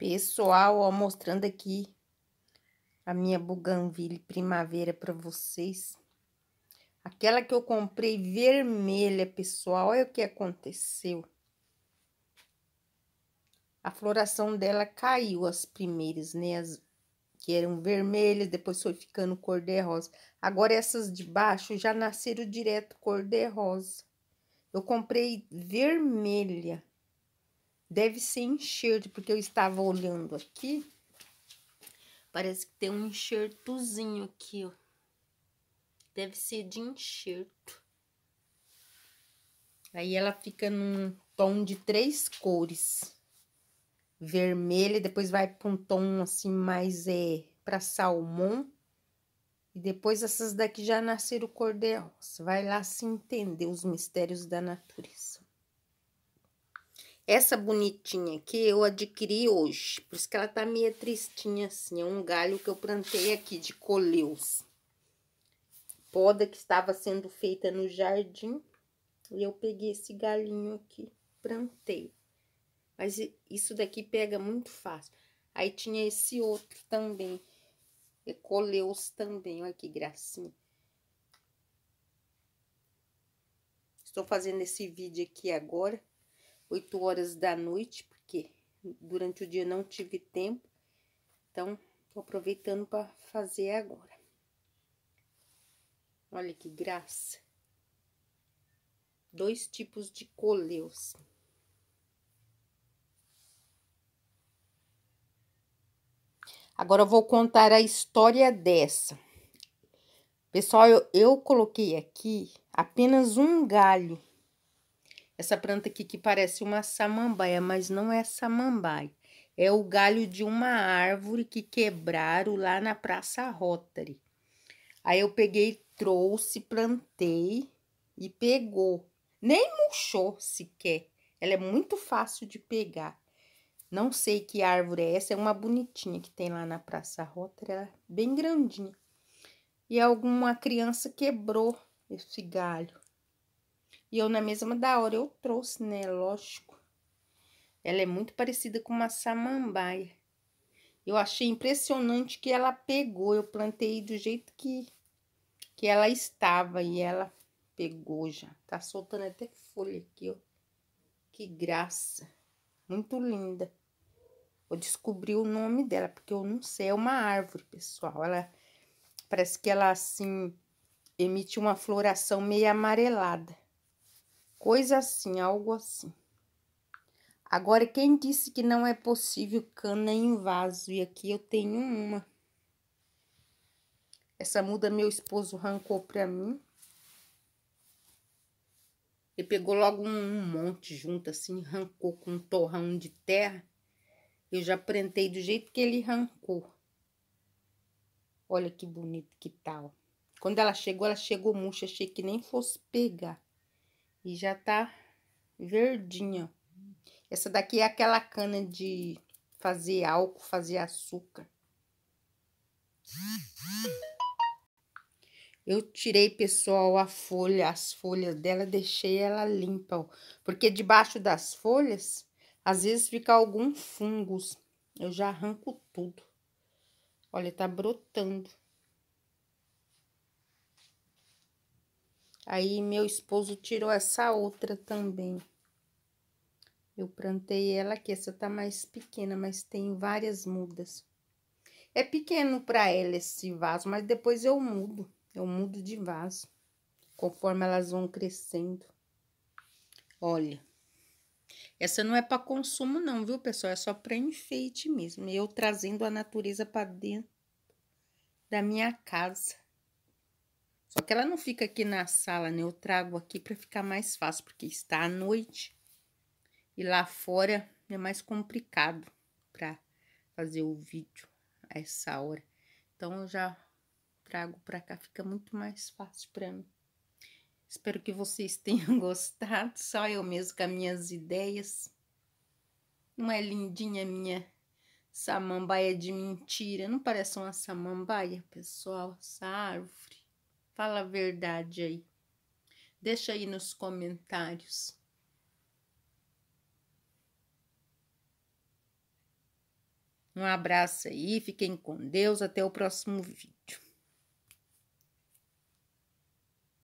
Pessoal, ó, mostrando aqui a minha buganville primavera para vocês. Aquela que eu comprei vermelha, pessoal, olha o que aconteceu. A floração dela caiu as primeiras, né, as que eram vermelhas, depois foi ficando cor de rosa. Agora essas de baixo já nasceram direto cor de rosa. Eu comprei vermelha. Deve ser enxerto, porque eu estava olhando aqui. Parece que tem um enxertozinho aqui, ó. Deve ser de enxerto. Aí ela fica num tom de três cores. Vermelha, depois vai para um tom assim mais é, para salmão. E depois essas daqui já nasceram cor de rosa. Vai lá se entender os mistérios da natureza. Essa bonitinha aqui eu adquiri hoje, por isso que ela tá meio tristinha assim, é um galho que eu plantei aqui de coleus. Poda que estava sendo feita no jardim, e eu peguei esse galinho aqui, plantei. Mas isso daqui pega muito fácil. Aí tinha esse outro também, e coleus também, olha que gracinha. Estou fazendo esse vídeo aqui agora 8 horas da noite, porque durante o dia não tive tempo. Então, tô aproveitando para fazer agora. Olha que graça. Dois tipos de coleus. Agora eu vou contar a história dessa. Pessoal, eu, eu coloquei aqui apenas um galho essa planta aqui que parece uma samambaia, mas não é samambaia. É o galho de uma árvore que quebraram lá na Praça Rotary. Aí eu peguei, trouxe, plantei e pegou. Nem murchou sequer. Ela é muito fácil de pegar. Não sei que árvore é essa, é uma bonitinha que tem lá na Praça Rotary, ela é bem grandinha. E alguma criança quebrou esse galho. E eu, na mesma da hora, eu trouxe, né? Lógico. Ela é muito parecida com uma samambaia. Eu achei impressionante que ela pegou. Eu plantei do jeito que, que ela estava e ela pegou já. Tá soltando até folha aqui, ó. Que graça. Muito linda. Vou descobrir o nome dela, porque eu não sei. É uma árvore, pessoal. Ela parece que ela, assim, emite uma floração meio amarelada. Coisa assim, algo assim. Agora, quem disse que não é possível cana em vaso? E aqui eu tenho uma. Essa muda meu esposo arrancou pra mim. Ele pegou logo um, um monte junto, assim, arrancou com um torrão de terra. Eu já prentei do jeito que ele arrancou. Olha que bonito que tal. Tá, ó. Quando ela chegou, ela chegou murcha, achei que nem fosse pegar. E já tá verdinha. Essa daqui é aquela cana de fazer álcool, fazer açúcar. Eu tirei, pessoal, a folha, as folhas dela, deixei ela limpa, ó, Porque debaixo das folhas, às vezes fica algum fungos. Eu já arranco tudo. Olha, tá brotando. Aí, meu esposo tirou essa outra também. Eu plantei ela aqui, essa tá mais pequena, mas tem várias mudas. É pequeno para ela esse vaso, mas depois eu mudo. Eu mudo de vaso, conforme elas vão crescendo. Olha, essa não é para consumo não, viu, pessoal? É só para enfeite mesmo. Eu trazendo a natureza para dentro da minha casa. Só que ela não fica aqui na sala, né? Eu trago aqui para ficar mais fácil, porque está à noite. E lá fora é mais complicado para fazer o vídeo a essa hora. Então eu já trago para cá, fica muito mais fácil para mim. Espero que vocês tenham gostado. Só eu mesmo com as minhas ideias. Não é lindinha minha samambaia de mentira? Não parece uma samambaia, pessoal? Essa árvore. Fala a verdade aí. Deixa aí nos comentários. Um abraço aí, fiquem com Deus, até o próximo vídeo.